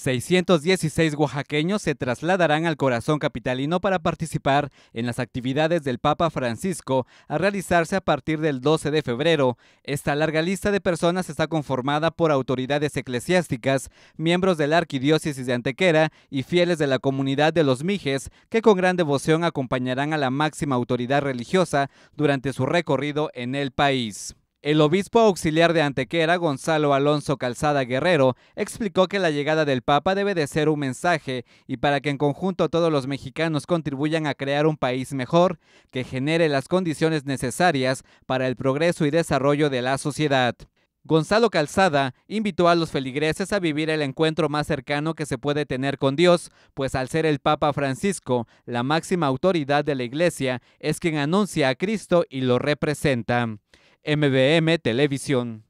616 oaxaqueños se trasladarán al corazón capitalino para participar en las actividades del Papa Francisco a realizarse a partir del 12 de febrero. Esta larga lista de personas está conformada por autoridades eclesiásticas, miembros de la Arquidiócesis de Antequera y fieles de la comunidad de los Mijes, que con gran devoción acompañarán a la máxima autoridad religiosa durante su recorrido en el país. El obispo auxiliar de Antequera, Gonzalo Alonso Calzada Guerrero, explicó que la llegada del Papa debe de ser un mensaje y para que en conjunto todos los mexicanos contribuyan a crear un país mejor, que genere las condiciones necesarias para el progreso y desarrollo de la sociedad. Gonzalo Calzada invitó a los feligreses a vivir el encuentro más cercano que se puede tener con Dios, pues al ser el Papa Francisco, la máxima autoridad de la Iglesia, es quien anuncia a Cristo y lo representa. MBM Televisión.